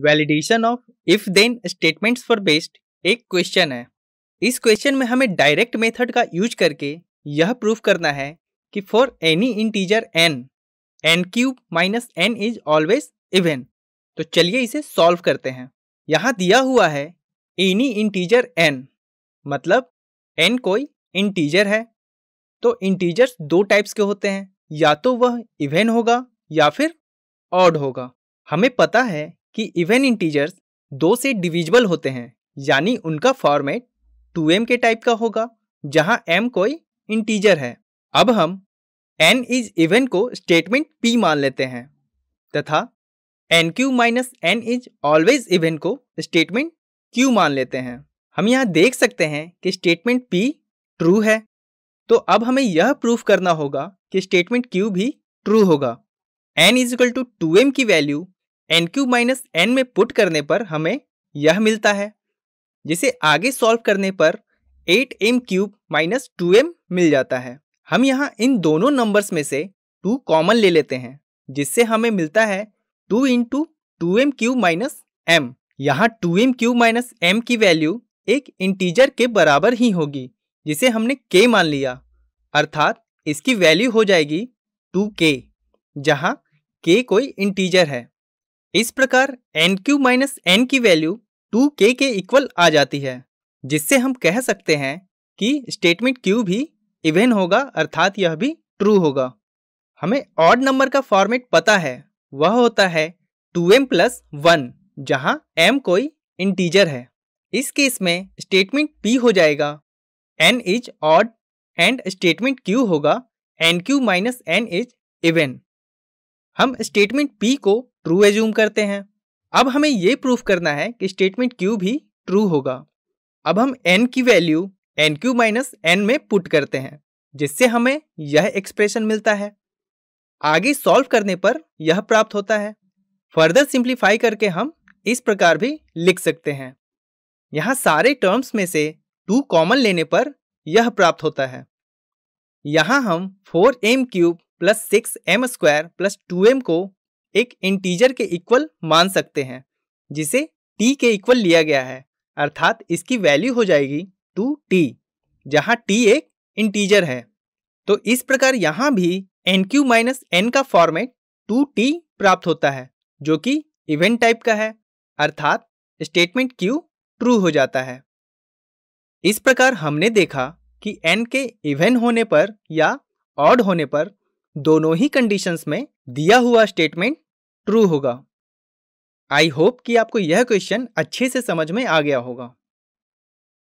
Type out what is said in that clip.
validation of if then statements for based एक question है इस क्वेश्चन में हमें डायरेक्ट मेथड का यूज करके यह प्रूफ करना है कि for any integer n n cube minus n is always even तो चलिए इसे सॉल्व करते हैं यहाँ दिया हुआ है एनी इंटीजर एन मतलब एन कोई इंटीजर है तो इंटीजर्स दो टाइप्स के होते हैं या तो वह इवेन होगा या फिर ऑड होगा हमें पता है कि इवन इंटीजर्स दो से डिविजिबल होते हैं यानी उनका फॉर्मेट टू एम के टाइप का होगा जहां एम कोई इंटीजर है अब हम एन इज इवन को स्टेटमेंट पी मान लेते हैं तथा n cube minus n is always even को स्टेटमेंट क्यू मान लेते हैं हम यहां देख सकते हैं कि स्टेटमेंट पी ट्रू है तो अब हमें यह प्रूफ करना होगा कि स्टेटमेंट क्यू भी ट्रू होगा n is equal to two m की value n cube minus n में पुट करने पर हमें यह मिलता है जिसे आगे सॉल्व करने पर eight m cube minus two m मिल जाता है हम यहाँ इन दोनों नंबर्स में से टू कॉमन ले लेते हैं जिससे हमें मिलता है two into two m cube minus m यहाँ two m cube minus m की वैल्यू एक इंटीजर के बराबर ही होगी जिसे हमने के मान लिया अर्थात इसकी वैल्यू हो जाएगी टू के जहाँ के कोई इंटीजर है इस प्रकार एन क्यू माइनस एन की वैल्यू टू के के इक्वल आ जाती है जिससे हम कह सकते हैं कि स्टेटमेंट क्यू भी इवेन होगा अर्थात यह भी ट्रू होगा हमें ऑड नंबर का फॉर्मेट पता है वह होता है टू एम प्लस वन जहाँ एम कोई इंटीजर है इस केस में स्टेटमेंट पी हो जाएगा n is odd and statement q होगा n cube minus n is even हम स्टेटमेंट पी को ट्रू एज्यूम करते हैं अब हमें ये प्रूफ करना है कि स्टेटमेंट क्यू भी ट्रू होगा अब हम एन की value n cube minus n में पुट करते हैं जिससे हमें यह एक्सप्रेशन मिलता है आगे सॉल्व करने पर यह प्राप्त होता है फर्दर सिंप्लीफाई करके हम इस प्रकार भी लिख सकते हैं यहाँ सारे टर्म्स में से टू कॉमन लेने पर यह प्राप्त होता है यहाँ हम four m cube plus six m square plus two m को एक इंटीजर के इक्वल मान सकते हैं जिसे टी के इक्वल लिया गया है अर्थात इसकी वैल्यू हो जाएगी टू टी जहाँ टी एक इंटीजर है तो इस प्रकार यहाँ भी एन क्यू माइनस एन का फॉर्मेट टू टी प्राप्त होता है जो कि इवेंट टाइप का है अर्थात स्टेटमेंट क्यू ट्रू हो जाता है इस प्रकार हमने देखा कि एन के इवेंट होने पर या ऑड होने पर दोनों ही कंडीशंस में दिया हुआ स्टेटमेंट ट्रू होगा आई होप कि आपको यह क्वेश्चन अच्छे से समझ में आ गया होगा